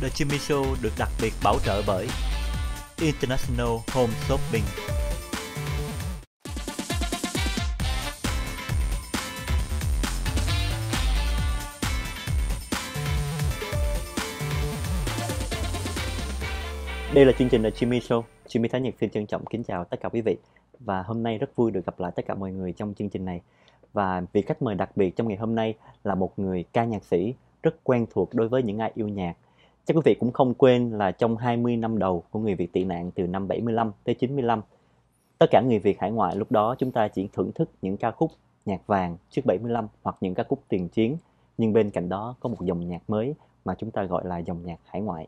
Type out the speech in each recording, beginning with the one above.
The Jimmy Show được đặc biệt bảo trợ bởi International Home Shopping. Đây là chương trình The Jimmy Show. Jimmy Thái Nhật xin trân trọng kính chào tất cả quý vị và hôm nay rất vui được gặp lại tất cả mọi người trong chương trình này. Và vị khách mời đặc biệt trong ngày hôm nay là một người ca nhạc sĩ rất quen thuộc đối với những ai yêu nhạc Chắc quý vị cũng không quên là trong 20 năm đầu của người Việt tị nạn từ năm 75 tới 95, tất cả người Việt hải ngoại lúc đó chúng ta chỉ thưởng thức những ca khúc nhạc vàng trước 75 hoặc những ca khúc tiền chiến, nhưng bên cạnh đó có một dòng nhạc mới mà chúng ta gọi là dòng nhạc hải ngoại.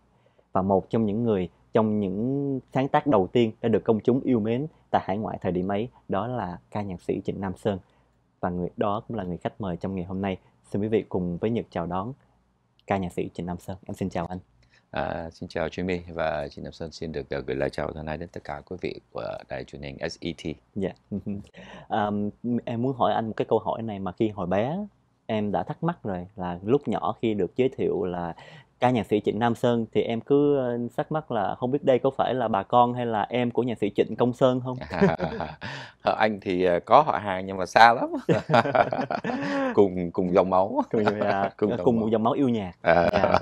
Và một trong những người trong những sáng tác đầu tiên đã được công chúng yêu mến tại hải ngoại thời điểm ấy đó là ca nhạc sĩ Trịnh Nam Sơn và người đó cũng là người khách mời trong ngày hôm nay. Xin quý vị cùng với Nhật chào đón ca nhạc sĩ Trịnh Nam Sơn. Em xin chào anh. À, xin chào Jimmy và chị Nam Sơn xin được à, gửi lời chào thân ái đến tất cả quý vị của đài truyền hình SET. Dạ. Yeah. um, em muốn hỏi anh một cái câu hỏi này mà khi hồi bé em đã thắc mắc rồi là lúc nhỏ khi được giới thiệu là ca nhạc sĩ Trịnh Nam Sơn thì em cứ ờ, thắc mắc là không biết đây có phải là bà con hay là em của nhạc sĩ Trịnh Công Sơn không? À, anh thì ờ, có họ hàng nhưng mà xa lắm. cùng cùng dòng máu. Cùng, à, cùng, dòng cùng máu. một dòng máu yêu nhạc. À. À,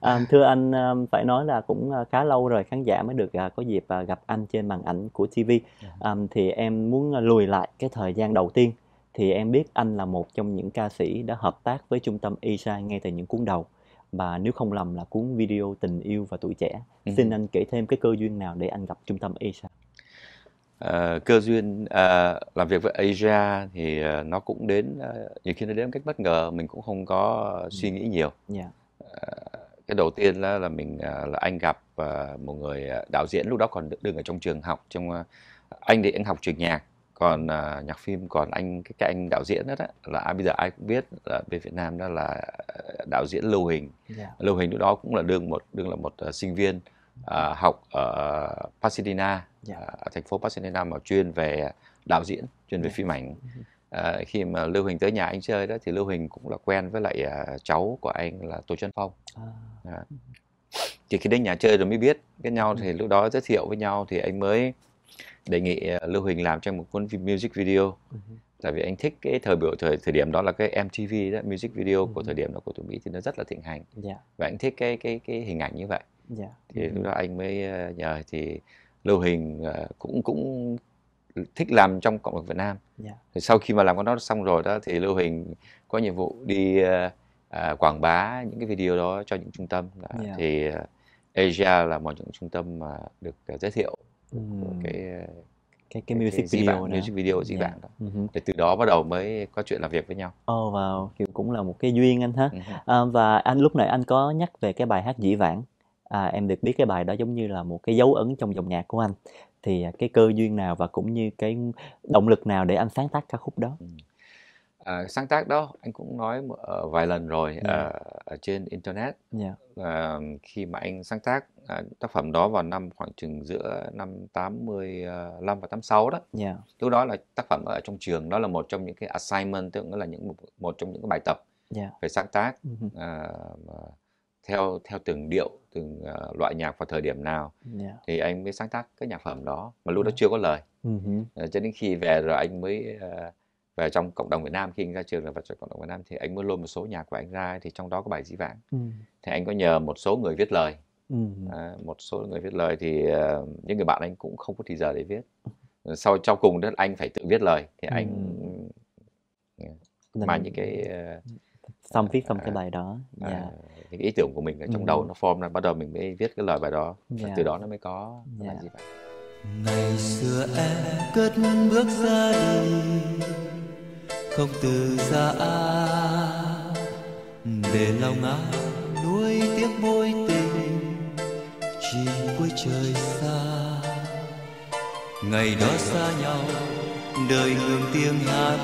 à, thưa anh ờ, phải nói là cũng khá lâu rồi khán giả mới được có dịp gặp anh trên màn ảnh của TV. À, dạ. thì em muốn lùi lại cái thời gian đầu tiên thì em biết anh là một trong những ca sĩ đã hợp tác với trung tâm ISA ngay từ những cuốn đầu và nếu không lầm là cuốn video tình yêu và tuổi trẻ ừ. xin anh kể thêm cái cơ duyên nào để anh gặp trung tâm Asia Uh, cơ duyên uh, làm việc với Asia thì uh, nó cũng đến uh, nhiều khi nó đến một cách bất ngờ mình cũng không có uh, suy nghĩ nhiều. Yeah. Dạ. Uh, cái đầu tiên là, là mình uh, là anh gặp uh, một người đạo diễn lúc đó còn đ- ở trong trường học trong uh, anh thì anh học trường nhạc còn à, nhạc phim còn anh cái, cái anh đạo diễn đó, đó là à, bây giờ ai cũng biết là bên Việt Nam đó là à, đạo diễn Lưu Hình yeah. Dạ. Lưu Hình lúc đó cũng là đương một đương là một uh, sinh viên uh, học ở Pasadena yeah. Dạ. uh, ở thành phố Pasadena mà chuyên về đạo diễn chuyên về yeah. Dạ. phim ảnh uh, khi mà Lưu Hình tới nhà anh chơi đó thì Lưu Hình cũng là quen với lại uh, cháu của anh là Tô Trân Phong à. uh, thì khi đến nhà chơi rồi mới biết biết nhau ừ. thì lúc đó giới thiệu với nhau thì anh mới đề nghị ờ, Lưu Huỳnh làm cho một cuốn music video tại vì anh thích cái thời biểu thời thời điểm đó là cái MTV đó music video của thời điểm đó của tụi Mỹ thì nó rất là thịnh hành dạ. và anh thích cái cái cái hình ảnh như vậy dạ, thì lúc đó anh mới ờ, nhờ thì Lưu Huỳnh ờ, cũng cũng thích làm trong cộng đồng Việt Nam dạ. thì sau khi mà làm con đó xong rồi đó thì Lưu Huỳnh có nhiệm vụ đi à, quảng bá những cái video đó cho những trung tâm à, yeah. thì Asia là một trong những trung tâm mà được giới thiệu Ờ, cái cái cái music cái, video bản, music video di dạ. yeah. bản đó uh-huh. để từ đó bắt đầu mới có chuyện làm việc với nhau ồ oh, wow kiểu cũng là một cái duyên anh ha uh-huh. à, và anh lúc nãy anh có nhắc về cái bài hát dĩ vãng à, em được biết cái bài đó giống như là một cái dấu ấn trong dòng nhạc của anh thì à, cái cơ duyên nào và cũng như cái động lực nào để anh sáng tác ca khúc đó uh-huh à, sáng tác đó anh cũng nói uh, vài lần rồi yeah. Ờ, ở, dạ. ở trên internet yeah. Dạ. à, khi mà anh sáng tác à, tác phẩm đó vào năm khoảng chừng giữa năm 85 và 86 đó yeah. Dạ. lúc đó là tác phẩm ở trong trường đó là một trong những cái assignment tức là những một, một trong những cái bài tập yeah. về sáng tác uh-huh. à, theo theo từng điệu từng uh, loại nhạc vào thời điểm nào yeah. thì anh mới sáng tác cái nhạc phẩm đó mà lúc yeah. đó chưa có lời uh-huh. à, cho đến khi về rồi anh mới uh, về trong cộng đồng Việt Nam khi anh ra trường là vào trong cộng đồng Việt Nam thì anh mới lôi một số nhạc của anh ra thì trong đó có bài dĩ vãng ừ. thì anh có nhờ một số người viết lời ừ. à, một số người viết lời thì uh, những người bạn anh cũng không có thì giờ để viết sau trong cùng đó anh phải tự viết lời thì ừ. anh mà những cái uh, xong viết ờ, xong à, cái bài đó yeah. à, dạ. những ý tưởng của mình ở trong ừ. đầu nó form ra bắt đầu mình mới viết cái lời bài đó yeah. Dạ. từ đó nó mới có yeah. bài gì dạ. vãng ngày xưa em cất bước ra đi không từ giã để lòng ai nuôi tiếc mối tình chỉ cuối trời xa ngày đó xa nhau đời ngừng tiếng hát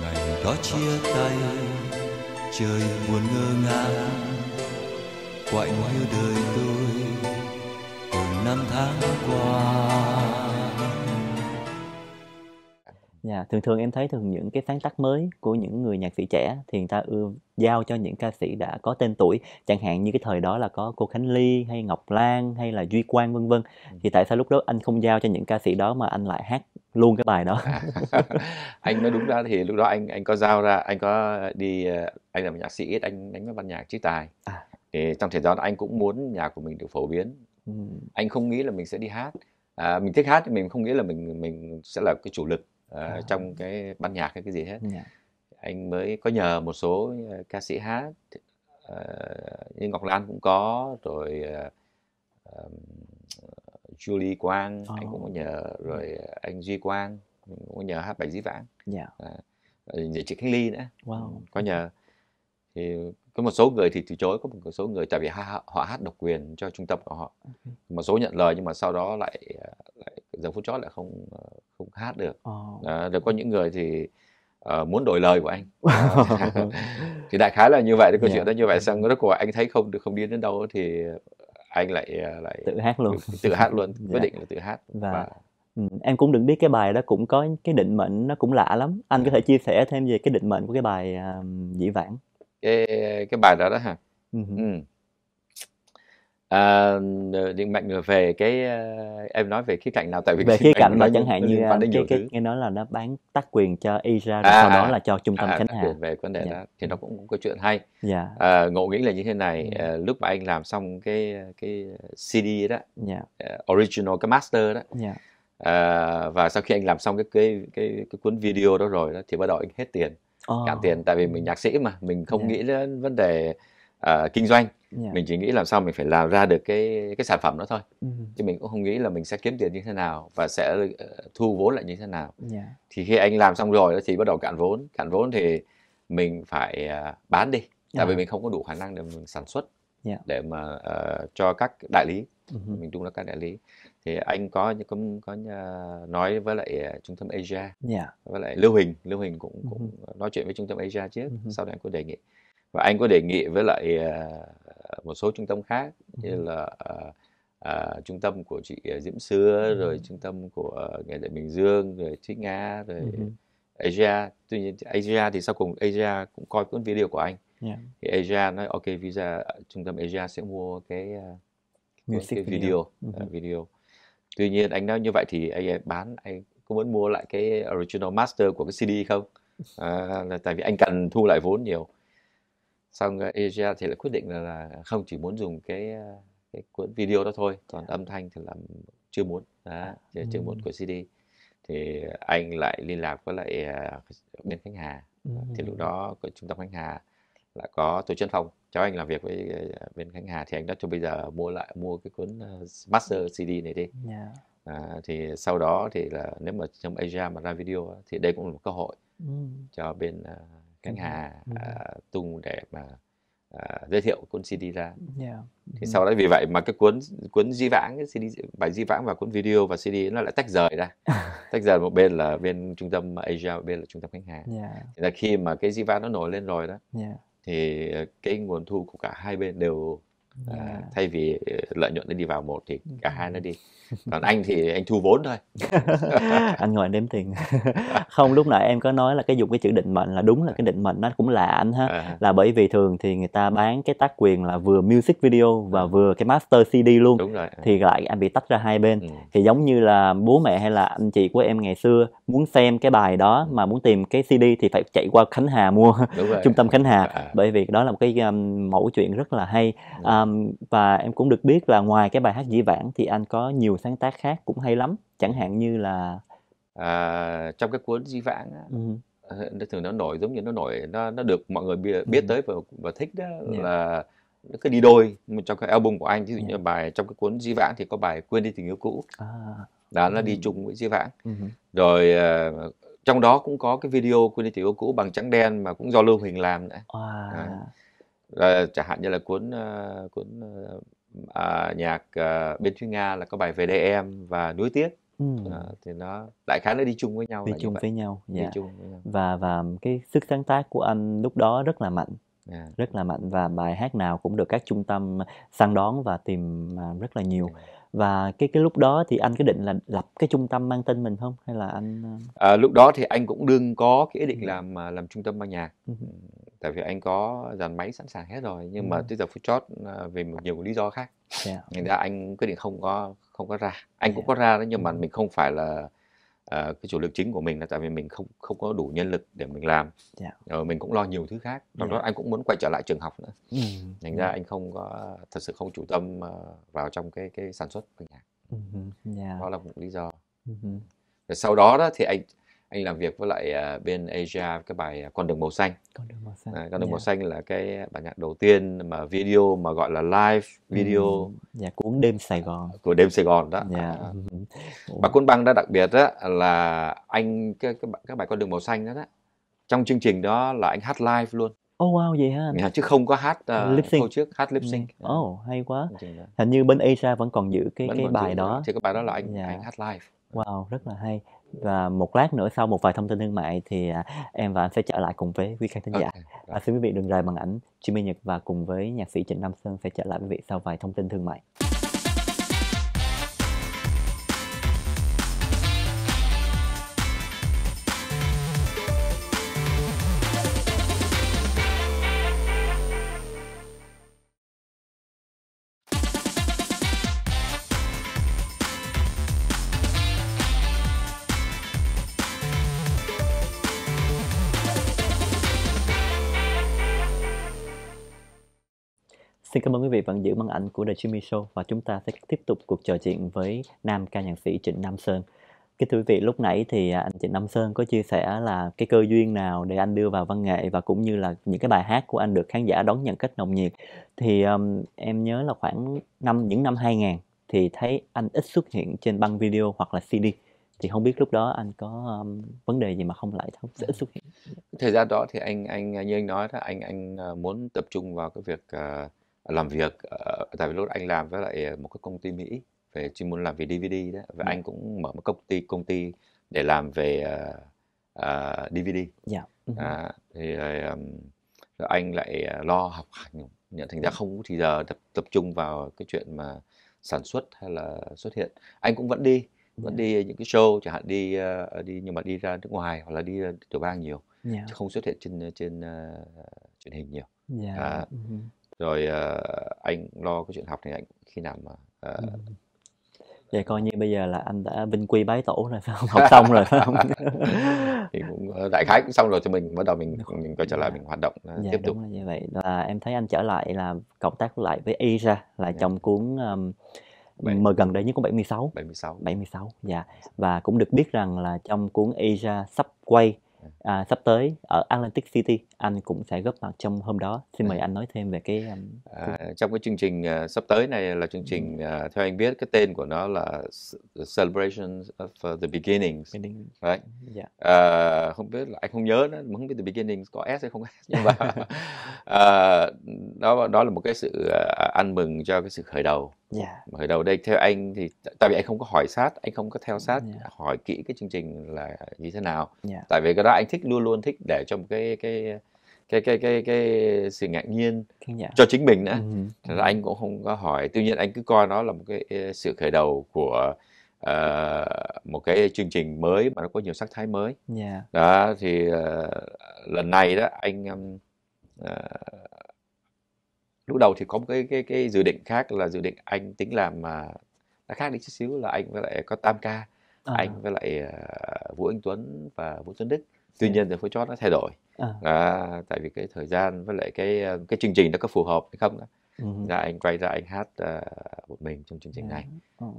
ngày đó chia tay trời buồn ngơ ngác quạnh như đời tôi từng năm tháng qua Dạ, thường thường em thấy thường những cái sáng tác mới của những người nhạc sĩ trẻ thì người ta ưa giao cho những ca sĩ đã có tên tuổi, chẳng hạn như cái thời đó là có cô Khánh Ly hay Ngọc Lan hay là Duy Quang vân vân. Ừ. Thì tại sao lúc đó anh không giao cho những ca sĩ đó mà anh lại hát luôn cái bài đó? À, anh nói đúng ra thì lúc đó anh anh có giao ra, anh có đi ờ, anh là một nhạc sĩ anh đánh với ban nhạc trí tài. À. Thì trong thời gian đó anh cũng muốn nhạc của mình được phổ biến. Ừ. Anh không nghĩ là mình sẽ đi hát. À, mình thích hát thì mình không nghĩ là mình mình sẽ là cái chủ lực à. trong cái ban nhạc hay cái gì hết yeah. anh mới có nhờ một số ờ, ca sĩ hát uh, như Ngọc Lan cũng có rồi uh, Julie Quang oh. anh cũng có nhờ ừ. rồi anh Duy Quang cũng có nhờ hát bài dĩ vãng yeah. Dạ. à, chị Khánh Ly nữa wow. có nhờ thì có một số người thì từ chối có một số người tại vì họ, họ hát độc quyền cho trung tâm của họ okay. Ừ. một số nhận lời nhưng mà sau đó lại giờ phút chót lại không ờ, không hát được oh. à, rồi có những người thì uh, muốn đổi lời của anh thì đại khái là như vậy câu yeah. Dạ. chuyện đó như vậy xong Rất cuộc anh thấy không được không đi đến đâu thì anh lại lại tự hát luôn tự, tự hát luôn dạ. quyết yeah. định là tự hát và, và ừ, em cũng đừng biết cái bài đó cũng có cái định mệnh nó cũng lạ lắm anh có dạ. thể chia sẻ thêm về cái định mệnh của cái bài um, dĩ vãng cái cái bài đó đó hả uh-huh. ừ à, điện mạnh ờ, về cái ờ, em nói về khía cạnh nào tại vì về khía cạnh mà chẳng hạn như ờ, cái, cái, cái nghe nói là nó bán tác quyền cho Asia rồi à, sau đó à, là cho trung à, tâm à, Khánh Hà về vấn đề dạ. đó thì nó dạ. cũng, cũng có chuyện hay dạ. à, ngộ nghĩ là như thế này dạ. à, lúc mà anh làm xong cái cái CD đó dạ. uh, original cái master đó dạ. à, và sau khi anh làm xong cái cái cái, cái cuốn video đó rồi đó thì bắt đầu anh hết tiền oh. cạn tiền tại vì mình nhạc sĩ mà mình không yeah. Dạ. nghĩ đến vấn đề uh, kinh doanh yeah. Dạ. mình chỉ nghĩ làm sao mình phải làm ra được cái cái sản phẩm đó thôi uh-huh. chứ mình cũng không nghĩ là mình sẽ kiếm tiền như thế nào và sẽ uh, thu vốn lại như thế nào yeah. Dạ. thì khi anh làm xong rồi thì bắt đầu cạn vốn cạn vốn thì mình phải uh, bán đi tại uh-huh. vì dạ. mình không có đủ khả năng để mình sản xuất yeah. để mà uh, cho các đại lý uh-huh. mình tung ra các đại lý thì anh có cũng có, nói với lại trung tâm Asia yeah. với lại Lưu Huỳnh Lưu Huỳnh cũng ừ cũng nói chuyện với trung tâm Asia trước uh-huh. sau đó anh có đề nghị và anh có đề nghị với lại à, một số trung tâm khác ừ. như là à, à, trung tâm của chị à, Diễm Sứa ừ. rồi trung tâm của nghệ đại Bình Dương rồi Thúy Nga rồi ừ. Asia tuy nhiên Asia thì sau cùng Asia cũng coi cuốn video của anh yeah. Dạ. thì Asia nói ok visa trung tâm Asia sẽ mua cái Music cái video video. Ừ. Uh, video tuy nhiên anh nói như vậy thì anh bán anh có muốn mua lại cái original master của cái CD không à, là tại vì anh cần thu lại vốn nhiều xong ờ, Asia thì lại quyết định là, là không chỉ muốn dùng cái ờ, cái cuốn video đó thôi còn dạ. âm thanh thì là chưa muốn đó, dạ. chưa, chưa muốn của CD thì anh lại liên lạc với lại ờ, bên Khánh Hà thì lúc đó của trung tâm Khánh Hà là có tổ chức phòng cháu anh làm việc với bên Khánh Hà thì anh đã cho bây giờ mua lại mua cái cuốn master dạ. CD này đi à, thì sau đó thì là nếu mà trong Asia mà ra video thì đây cũng là một cơ hội cho bên khánh hà uh, tung để mà uh, giới thiệu cuốn cd ra yeah. Dạ. thì sau đó vì vậy mà cái cuốn cuốn di vãng cái cd bài di vãng và cuốn video và cd nó lại tách rời ra tách rời một bên là bên trung tâm asia một bên là trung tâm khách hàng. yeah. Dạ. thì là khi mà cái di vãng nó nổi lên rồi đó yeah. Dạ. thì cái nguồn thu của cả hai bên đều Dạ. à, thay vì ờ, lợi nhuận nó đi vào một thì ừ, cả ừ. hai nó đi còn anh thì anh thu vốn thôi anh ngồi anh đếm tiền không lúc nãy em có nói là cái dùng cái chữ định mệnh là đúng là cái định mệnh nó cũng lạ anh ha à, à. là bởi vì thường thì người ta bán cái tác quyền là vừa music video và vừa cái master cd luôn đúng rồi. thì lại anh bị tách ra hai bên ừ. thì giống như là bố mẹ hay là anh chị của em ngày xưa muốn xem cái bài đó ừ. mà muốn tìm cái cd thì phải chạy qua khánh hà mua trung tâm khánh hà à, à. bởi vì đó là một cái um, mẫu chuyện rất là hay à, um, và em cũng được biết là ngoài cái bài hát dĩ vãng thì anh có nhiều sáng tác khác cũng hay lắm chẳng hạn như là à, trong cái cuốn dĩ vãng á, ừ. thường nó nổi giống như nó nổi nó nó được mọi người biết, biết ừ. tới và và thích đó yeah. Dạ. là nó cứ đi đôi trong cái album của anh ví dụ yeah. Dạ. như bài trong cái cuốn dĩ vãng thì có bài quên đi tình yêu cũ à. là nó ừ. đi chung với dĩ vãng ừ. rồi uh, trong đó cũng có cái video quên đi tình yêu cũ bằng trắng đen mà cũng do lưu huỳnh làm nữa wow. à là ờ, chẳng hạn như là cuốn à, cuốn ờ, à, nhạc à, bên thúy nga là có bài về đây em và núi tiếc ừ. à, thì nó đại khái nó đi chung với nhau đi chung với nhau dạ. đi chung với nhau và và cái sức sáng tác của anh lúc đó rất là mạnh Yeah. Dạ. rất là mạnh và bài hát nào cũng được các trung tâm săn đón và tìm à, rất là nhiều yeah. Dạ. và cái cái lúc đó thì anh có định là lập cái trung tâm mang tên mình không hay là anh à, lúc đó thì anh cũng đương có cái ý định dạ. làm à, làm trung tâm ban nhạc ừ tại vì anh có dàn máy sẵn sàng hết rồi nhưng ừ. mà tới giờ phút chót ờ, vì một nhiều lý do khác yeah. Dạ. nên ra anh quyết định không có không có ra anh yeah. cũng dạ. có ra đó nhưng mà mình không phải là uh, cái chủ lực chính của mình là tại vì mình không không có đủ nhân lực để mình làm yeah. Dạ. rồi ờ, mình cũng lo nhiều thứ khác trong yeah. đó anh cũng muốn quay trở lại trường học nữa ừ. thành ra anh không có thật sự không chủ tâm vào trong cái cái sản xuất của nhà, yeah. đó là một lý do rồi sau đó đó thì anh anh làm việc với lại à, bên Asia cái bài à, con đường màu xanh con đường màu xanh, à, con đường yeah. Dạ. màu xanh là cái bản nhạc đầu tiên mà video mà gọi là live video ừ. cuốn đêm Sài Gòn à, của đêm Sài Gòn đó dạ. à. bà Côn Băng đã đặc biệt đó là anh cái, các cái bài con đường màu xanh đó, đó trong chương trình đó là anh hát live luôn Oh wow vậy ha. Yeah, dạ, chứ không có hát uh, lip sync. trước hát lip dạ. sync. Ừ. Oh hay quá. Hình như bên Asia vẫn còn giữ cái vẫn cái bài giữ. đó. Thì cái bài đó là anh yeah. anh hát live. Wow rất là hay và một lát nữa sau một vài thông tin thương mại thì à, em và anh sẽ trở lại cùng với quý khán thính giả. Okay, À, xin quý vị đừng rời màn ảnh. Jimmy Nhật và cùng với nhạc sĩ Trịnh Nam Sơn sẽ trở lại với vị sau vài thông tin thương mại. Xin cảm ơn quý vị vẫn giữ băng ảnh của The Jimmy Show và chúng ta sẽ tiếp tục cuộc trò chuyện với nam ca nhạc sĩ Trịnh Nam Sơn. Kính thưa quý vị, lúc nãy thì à, anh Trịnh Nam Sơn có chia sẻ là cái cơ duyên nào để anh đưa vào văn nghệ và cũng như là những cái bài hát của anh được khán giả đón nhận cách nồng nhiệt. Thì um, em nhớ là khoảng năm những năm 2000 thì thấy anh ít xuất hiện trên băng video hoặc là CD thì không biết lúc đó anh có um, vấn đề gì mà không lại không ít xuất hiện thời gian đó thì anh anh như anh nói đó anh anh à, muốn tập trung vào cái việc uh, làm việc ờ, tại vì lúc anh làm với lại ờ, một cái công ty Mỹ về chuyên môn làm về DVD đó và ừ. anh cũng mở một công ty công ty để làm về uh, ờ, uh, DVD. Dạ. Yeah. Ừ à, thì um, rồi anh lại lo học hành nhận thành ra dạ. không thì giờ tập, tập trung vào cái chuyện mà sản xuất hay là xuất hiện anh cũng vẫn đi vẫn dạ. đi những cái show chẳng hạn đi uh, đi nhưng mà đi ra nước ngoài hoặc là đi tiểu bang nhiều yeah. chứ không xuất hiện trên trên uh, truyền hình nhiều yeah. à, uh-huh rồi uh, anh lo cái chuyện học thì anh khi nào mà uh, ừ. Ờ, vậy coi như bây giờ là anh đã vinh quy bái tổ rồi phải không học xong rồi phải không thì cũng đại khái cũng xong rồi cho mình bắt đầu mình mình quay trở lại mình hoạt động dạ, tiếp tục là như vậy là em thấy anh trở lại là cộng tác lại với Asia là dạ. chồng cuốn um, 7, mà gần đây nhất cũng 76 76 76 dạ và cũng được biết rằng là trong cuốn Asia sắp quay à, sắp tới ở Atlantic City anh cũng sẽ góp mặt trong hôm đó xin mời ừ. anh nói thêm về cái um... à, trong cái chương trình uh, sắp tới này là chương trình uh, theo anh biết cái tên của nó là the Celebrations of uh, the Beginnings Beginning. right yeah. Dạ. à, không biết là anh không nhớ nó không biết the Beginnings có S hay không S nhưng mà à, đó đó là một cái sự uh, ăn mừng cho cái sự khởi đầu yeah. Dạ. khởi đầu đây theo anh thì tại vì anh không có hỏi sát anh không có theo sát yeah. Dạ. hỏi kỹ cái chương trình là như thế nào yeah. Dạ. tại vì cái đó anh thích luôn luôn thích để cho một cái cái cái cái cái cái sự ngạc nhiên yeah. cho chính mình nữa uh-huh. Thật ra anh cũng không có hỏi tuy nhiên anh cứ coi nó là một cái sự khởi đầu của uh, một cái chương trình mới mà nó có nhiều sắc thái mới yeah. đó thì uh, lần này đó anh um, uh, lúc đầu thì có một cái cái cái dự định khác là dự định anh tính làm mà nó khác đi chút xíu là anh với lại có tam ca à. anh với lại uh, vũ anh tuấn và vũ tuấn đức tuy nhiên thì phối chót nó thay đổi à. À, tại vì cái thời gian với lại cái à, cái chương trình nó có phù hợp hay không đó. Ừ. ra anh quay ra anh hát uh, một mình trong chương trình dạ. này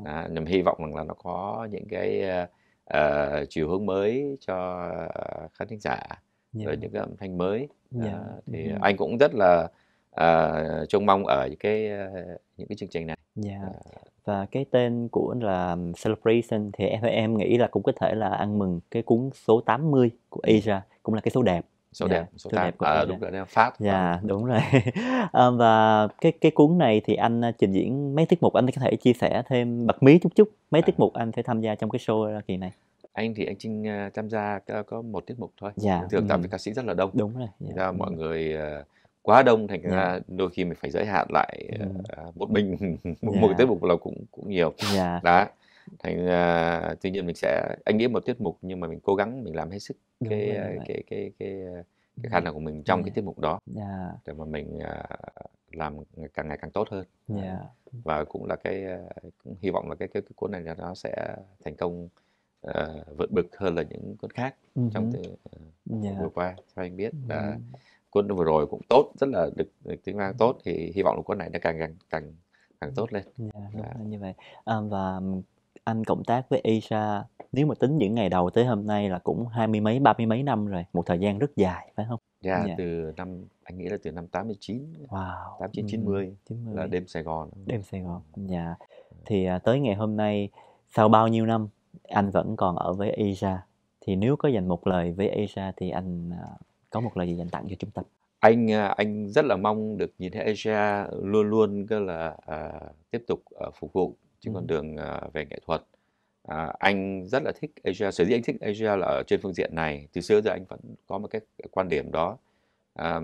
à, nhằm hy vọng rằng là nó có những cái uh, chiều hướng mới cho khán thính giả yeah. Dạ. rồi những cái âm thanh mới yeah. Dạ. thì ừ. anh cũng rất là uh, trông mong ở những cái ờ, những cái chương trình này. Dạ. Yeah. Ờ. Và cái tên của là Celebration thì em em nghĩ là cũng có thể là ăn mừng cái cuốn số 80 của ừ. Asia cũng là cái số đẹp số dạ, đẹp số, số đẹp của à, đúng rồi pháp dạ à. đúng rồi à, và cái cái cuốn này thì anh trình diễn mấy tiết mục anh có thể chia sẻ thêm bật mí chút chút mấy à. tiết mục anh sẽ tham gia trong cái show kỳ này anh thì anh trinh uh, tham gia có, một tiết mục thôi dạ, thường ừ. tại vì ca sĩ rất là đông đúng rồi dạ. Ra mọi người uh, quá đông thành yeah. Dạ. ra đôi khi mình phải giới hạn lại uh, một mình một, yeah. Dạ. một tiết mục là cũng cũng nhiều yeah. Dạ. đó thành uh, tuy nhiên mình sẽ anh nghĩ một tiết mục nhưng mà mình cố gắng mình làm hết sức cái, ờ, rồi, cái, cái cái cái ờ, cái khả năng của mình trong yeah. cái tiết mục đó yeah. để mà mình uh, làm càng ngày càng tốt hơn yeah. và cũng là cái cũng hy vọng là cái cái, cái cuốn này nó sẽ thành công uh, vượt bậc hơn là những cuốn khác uh-huh. trong từ, uh, yeah. vừa qua cho anh biết là uh-huh ừ quân vừa rồi cũng tốt rất là được, được tiếng vang tốt thì hy vọng là quân này nó càng càng càng càng tốt lên yeah, dạ, đúng là... như vậy à, và anh cộng tác với Asia nếu mà tính những ngày đầu tới hôm nay là cũng hai mươi mấy ba mươi mấy năm rồi một thời gian rất dài phải không dạ yeah, dạ. yeah. từ năm anh nghĩ là từ năm 89 wow 89 90, 90 là đêm Sài Gòn đêm Sài Gòn ừ. dạ yeah. thì à, tới ngày hôm nay sau bao nhiêu năm anh vẫn còn ở với Asia thì nếu có dành một lời với Asia thì anh à, có một lời gì dành tặng cho chúng ta anh à, anh rất là mong được nhìn thấy Asia luôn luôn cơ là à, tiếp tục à, phục vụ trên con ừ. đường à, về nghệ thuật à, anh rất là thích Asia sở dĩ anh thích Asia là ở trên phương diện này từ xưa giờ anh vẫn có một cái quan điểm đó à,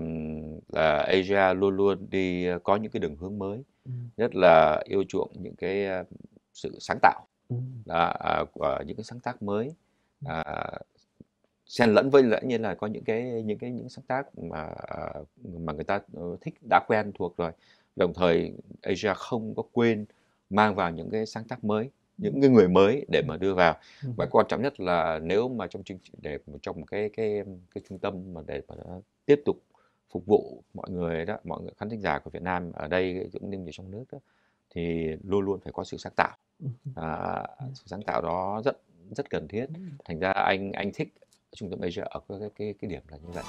là Asia luôn luôn đi à, có những cái đường hướng mới ừ. rất là yêu chuộng những cái à, sự sáng tạo ừ. à, à, của những cái sáng tác mới ừ. à, xen lẫn với lẽ nhiên là có những cái những cái những sáng tác mà à, mà người ta ờ, thích đã quen thuộc rồi đồng thời Asia không có quên mang vào những cái sáng tác mới những cái người mới để mà đưa vào và quan trọng nhất là nếu mà trong chương trình để trong cái cái cái trung tâm mà để mà tiếp tục phục vụ mọi người đó mọi người khán thính giả của Việt Nam ở đây cũng như trong nước đó, thì luôn luôn phải có sự sáng tạo à, sự sáng tạo đó rất rất cần thiết thành ra anh anh thích trung tâm Asia ở cái cái cái điểm là như vậy.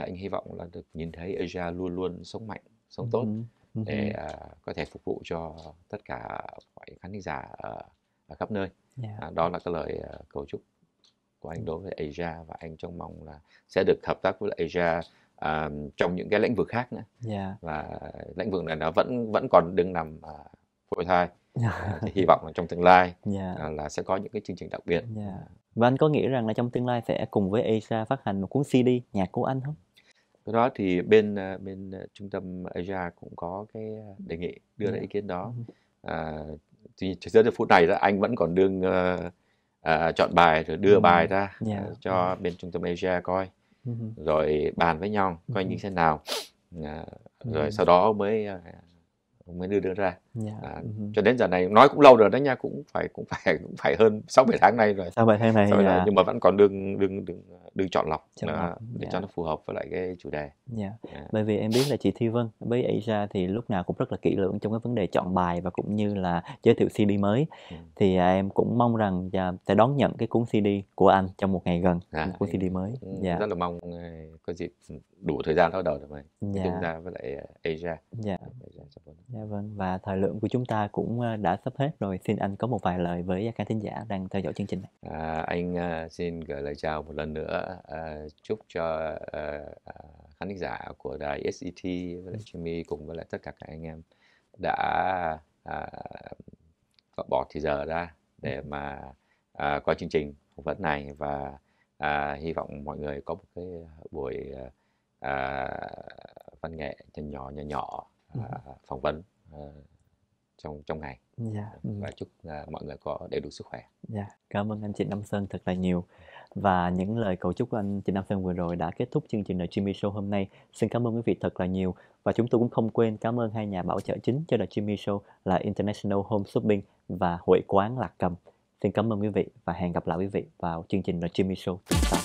là anh hy vọng là được nhìn thấy Asia luôn luôn sống mạnh, sống tốt uh-huh. để uh, có thể phục vụ cho tất cả mọi khán giả ở, ở khắp nơi. Yeah. Dạ. À, đó là cái lời uh, cầu chúc của anh đối với Asia và anh trông mong là sẽ được hợp tác với Asia uh, trong những cái lĩnh vực khác nữa. Yeah. Dạ. Và lĩnh vực này nó vẫn vẫn còn đứng nằm uh, phôi thai. Yeah. Dạ. Uh, hy vọng là trong tương lai yeah. uh, là sẽ có những cái chương trình đặc biệt. Yeah. Và anh có nghĩ rằng là trong tương lai sẽ cùng với Asia phát hành một cuốn CD nhạc của anh không? cái đó thì bên à, bên à, trung tâm Asia cũng có cái à, đề nghị đưa ra dạ. ý kiến đó à, thì giờ phút này đó anh vẫn còn đương uh, à, chọn bài rồi đưa ừ. bài ra yeah. Dạ. Ờ, cho yeah. Dạ. bên trung tâm Asia coi ừ. rồi bàn với nhau coi ừ. như thế nào à, rồi ừ. sau đó mới mới đưa đưa ra Yeah. Dạ, à, cho đến giờ này nói cũng lâu rồi đó nha cũng phải cũng phải cũng phải hơn sáu bảy tháng nay rồi. sáu bảy tháng này. Là... Dạ. Nhưng mà vẫn còn đương đương đương đương chọn lọc chọn đó, à, để yeah. Dạ. cho nó phù hợp với lại cái chủ đề. Yeah. Yeah. Bởi vì em biết là chị Thi Vân với Asia thì lúc nào cũng rất là kỹ lưỡng trong cái vấn đề chọn bài và cũng như là giới thiệu CD mới. Yeah. Ừ. Thì à, em cũng mong rằng à, sẽ đón nhận cái cuốn CD của anh trong một ngày gần à, cuốn CD mới. Yeah. Rất là mong à, có dịp đủ thời gian bắt đầu được mày. Yeah. Chúng ta với lại à, Asia. Dạ. Yeah. Yeah, vâng và thời lượng của chúng ta cũng ờ, đã sắp hết rồi xin anh có một vài lời với các thính giả đang theo dõi chương trình này à, anh ờ, xin gửi lời chào một lần nữa à, chúc cho à, khán thính giả của đài SET với lại ừ. Jimmy cùng với lại tất cả các anh em đã à, bỏ thì giờ ra ừ. để mà à, coi chương trình phỏng vấn này và à, hy vọng mọi người có một cái buổi à, văn nghệ nhỏ nhỏ nhỏ nhỏ à, phỏng vấn trong trong ngày yeah. Dạ, ờ, ừ. và chúc uh, mọi người có đầy đủ sức khỏe. Yeah. Dạ, cảm ơn anh chị Nam Sơn thật là nhiều và những lời cầu chúc của anh chị Nam Sơn vừa rồi đã kết thúc chương trình The Jimmy Show hôm nay. Xin cảm ơn quý vị thật là nhiều và chúng tôi cũng không quên cảm ơn hai nhà bảo trợ chính cho The Jimmy Show là International Home Shopping và Hội quán Lạc Cầm. Xin cảm ơn quý vị và hẹn gặp lại quý vị vào chương trình The Jimmy Show.